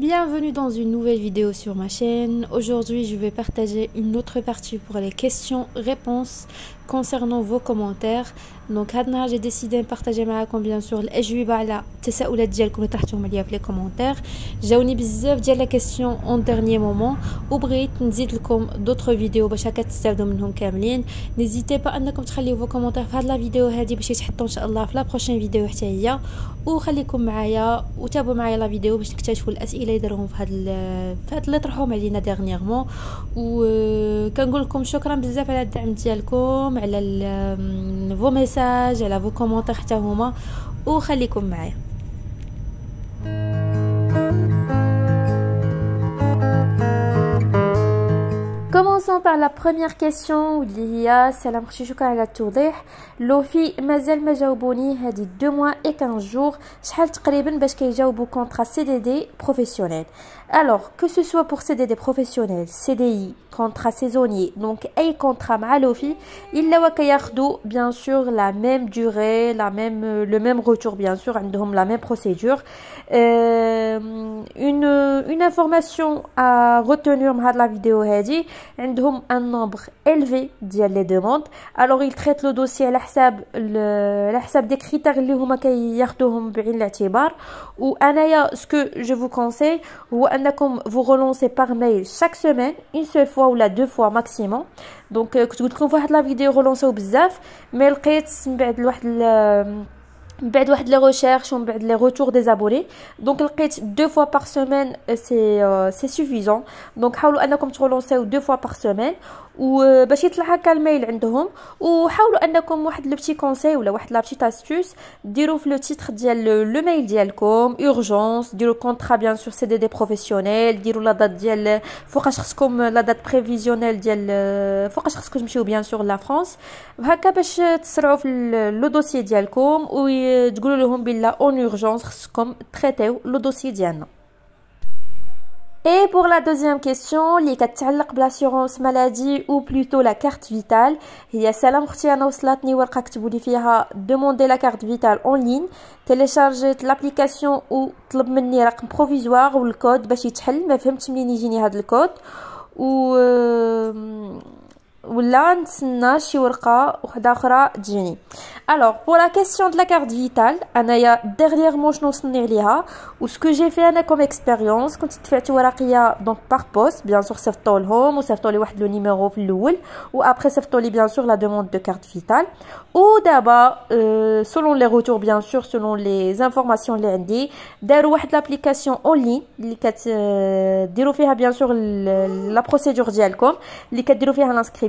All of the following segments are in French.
Bienvenue dans une nouvelle vidéo sur ma chaîne. Aujourd'hui, je vais partager une autre partie pour les questions-réponses concernant vos commentaires. Donc, j'ai décidé de partager ma combien sur les juifs ou les diables que vous avez fait les commentaires. J'ai aussi posé de la question en dernier moment. Ou vous donner d'autres vidéos pour que vous puissiez mon camline. N'hésitez pas à nous laisser vos commentaires pour la vidéo. Je vous dans la prochaine vidéo. Ou restez avec moi ou abonnez-vous à la vidéo pour découvrir les questions. اللي يديرهم في هاد في هاد اللي طرحوهم علينا ديغنيغمون وكنقول آه، لكم شكرا بزاف على الدعم ديالكم على فو ميساج على فو كومونتير حتى هما وخليكم معايا par la première question qui est la a Lofi, mazal ma deux hadi deux mois et 15 jours chhal tqriben bach contrat CDD professionnel alors que ce soit pour CDD professionnel CDI contrat saisonnier donc et contrat ma Lofi il la bien sûr la même durée la même, euh, le même retour bien sûr la même procédure euh, une, information à retenir ma la vidéo hadi un nombre élevé d'y aller demande, alors il traite le dossier à la sable. Le la sable des critères liés aux qui y a tout ou à ce que je vous conseille ou à comme vous relancez par mail chaque semaine une seule fois ou la deux fois maximum. Donc que vous trouverez la vidéo relance au bizarre, mais le après de la recherche, on les retours des abonnés. Donc, enquête deux fois par semaine, euh, euh, c'est suffisant. Donc, haolo, elle a deux fois par semaine. وباش يطلع هكا الميل عندهم وحاولوا انكم واحد لو بتي كونساي ولا واحد لا بتيت استوس ديروا في لو تيتر ديال لو ميل ديالكم اورجونس ديروا كونطرا بيان سور سي دي دي بروفيسيونيل ديروا لا دات ديال فوقاش خصكم لا دات بريفيزيونيل ديال فوقاش خصكم تمشيو بيان سور لا فرانس هكا باش تسرعوا في لو دوسي ديالكم وتقولوا لهم بلا اون اورجونس خصكم تريتيو لو دوسي ديالنا Et pour la deuxième question, qui كتتعلق l'assurance maladie ou plutôt la carte vitale, il y a انا وصلتني ورقة كتبولي فيها demander la carte vitale en ligne, télécharger l'application ou طلب مني provisoire ou le code باش يتحل pas code. و alors pour la question de la carte vitale, ce que j'ai fait comme expérience quand fait par poste bien sûr sur numéro ou après la demande de carte vitale ou d'abord euh, selon les retours bien sûr selon les informations lundi l'application en ligne euh, bien sûr la procédure l'inscription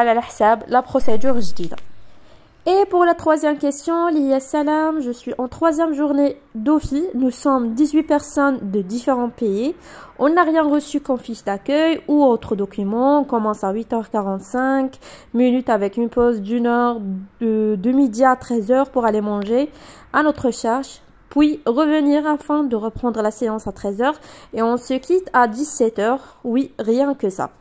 la procédure dis Et pour la troisième question, Salam, je suis en troisième journée d'office Nous sommes 18 personnes de différents pays. On n'a rien reçu comme fiche d'accueil ou autre document. On commence à 8h45 minutes avec une pause d'une heure de, de midi à 13h pour aller manger à notre charge puis revenir afin de reprendre la séance à 13h et on se quitte à 17h. Oui, rien que ça.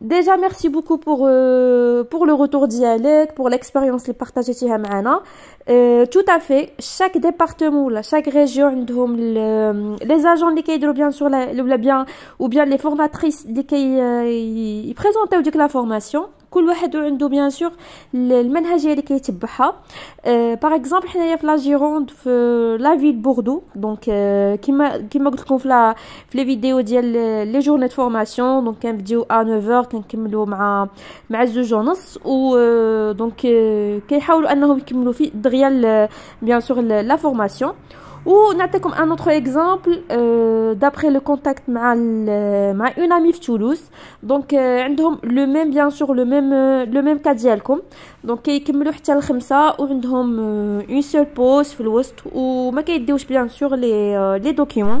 Déjà, merci beaucoup pour, euh, pour le retour dialecte, pour l'expérience les partagée euh, Tout à fait, chaque département, chaque région, les agents qui bien sûr, la, bien, ou bien les formatrices qui euh, présentent la formation. كل واحد عنده بيان سور المنهجيه اللي كيتبعها باغ آه، اكزومبل حنايا في لا جيروند في لا فيل بوردو دونك كيما كيما قلت لكم في لا في لي فيديو ديال لي جورني دو فورماسيون دونك كنبديو ا 9 كنكملو مع مع الزوج ونص و دونك آه، آه، كيحاولوا انهم يكملوا في دغيا بيان سور لا فورماسيون Ou, nous un autre exemple, euh, d'après le contact avec euh, une amie de Toulouse. Donc, euh, le même, bien sûr, le même, euh, le même cas de vous. Donc, ils ont le même cas ou ils ont euh, une seule pause, ou ils ont bien sûr les, les documents.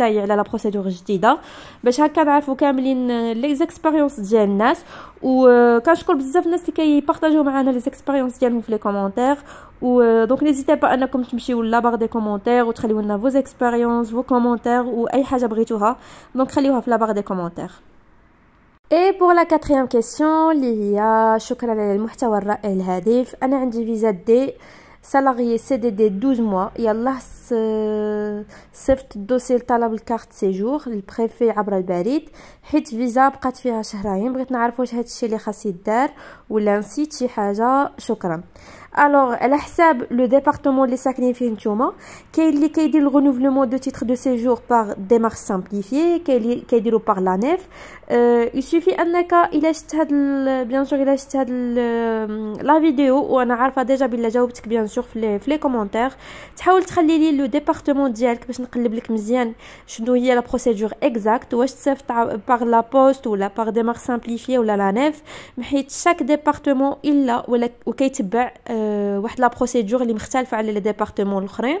à la procédure j'ai dit d'un match à cadavre ou camille les expériences djannas ou qu'un school de ce qui est partagé par année les expériences djannouf les commentaires ou euh, donc n'hésitez pas à hein, n'a comme tu me suis ou la barre des commentaires ou très loin à vos expériences vos commentaires ou aïe hasab ritouha donc reliant la barre des commentaires et pour la quatrième question lié à choker à l'aile mouche à voir à l'aide et à des salariés cdd 12 mois et à l'as صيفط الدوسي لطلب الكارت سيجور للبريفي عبر البريد حيت فيزا بقات فيها شهرين بغيت نعرف واش هادشي اللي خاص يدار ولا نسيت شي حاجه شكرا alors à l'hasab le département les sacrifiants chouma qui a dit le renouvellement de titre de séjour par démarche simplifiée qui a dit le par la nef euh, il suffit un cas il a bien sûr il a la vidéo ou on a alpha déjà bien la bien sûr les les commentaires tu as oublié de le département direct parce que le blick mizian je dois y la procédure exacte ou est-ce que par la poste ou la par démarche simplifiée ou la la nef mais chaque département il a ou la ou واحد لا بروسيدور اللي مختلفه على لي ديبارتمون الاخرين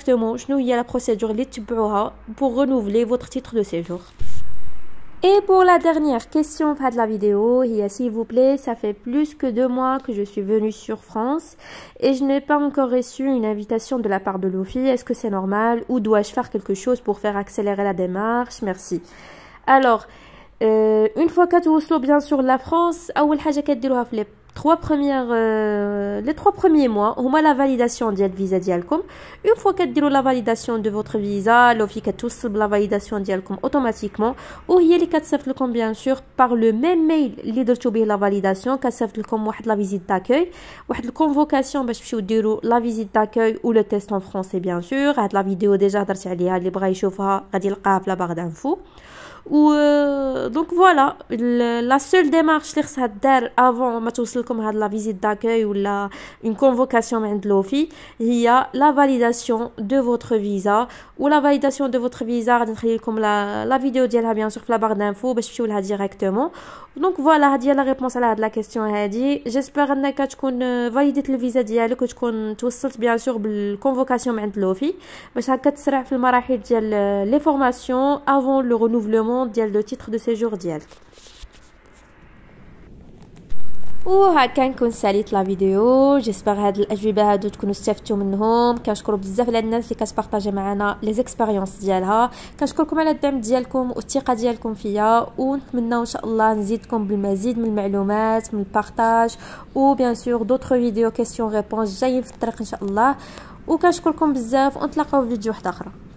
exactement la procédure pour renouveler votre titre de séjour. Et pour la dernière question de la vidéo, s'il vous plaît, ça fait plus que deux mois que je suis venue sur France et je n'ai pas encore reçu une invitation de la part de l'OFI. Est-ce que c'est normal ou dois-je faire quelque chose pour faire accélérer la démarche Merci. Alors, euh, une fois que tu bien sûr la France, أول حاجة trois premières, euh, les trois premiers mois, au a la validation de visa dialcom. Une fois que vous la validation de votre visa, l'OFI tous la validation dialcom automatiquement. Ou il y a les bien sûr, par le même mail, les deux la validation, 4 comme la visite d'accueil, la convocation, bah, la visite d'accueil ou le test en français, bien sûr. La vidéo déjà, les bras, la barre d'infos. Euh, donc voilà la seule démarche qu'il faut avant de vous envoyer la visite d'accueil ou une convocation il y a la validation de votre visa ou la validation de votre visa je vais vous montrer la vidéo bien sûr la barre d'infos pour bah, la directement donc voilà c'est la réponse à la question j'espère que vous avez euh, validé le visa et que vous avez bien sûr la convocation à l'OFI pour vous puissiez les formations avant le renouvellement الضمان ديال لو تيتر دو سيجور ديالك وهكا نكون ساليت لا فيديو جيسبر هاد الاجوبه هادو تكونوا استفدتوا منهم كنشكر بزاف على الناس اللي كتبارطاجي معنا لي زيكسبيريونس ديالها كنشكركم على الدعم ديالكم والثقه ديالكم فيا ونتمنى ان شاء الله نزيدكم بالمزيد من المعلومات من البارطاج وبيان سور دوطخ فيديو كيسيون ريبونس جايين في الطريق ان شاء الله وكنشكركم بزاف ونتلاقاو في فيديو واحد اخرى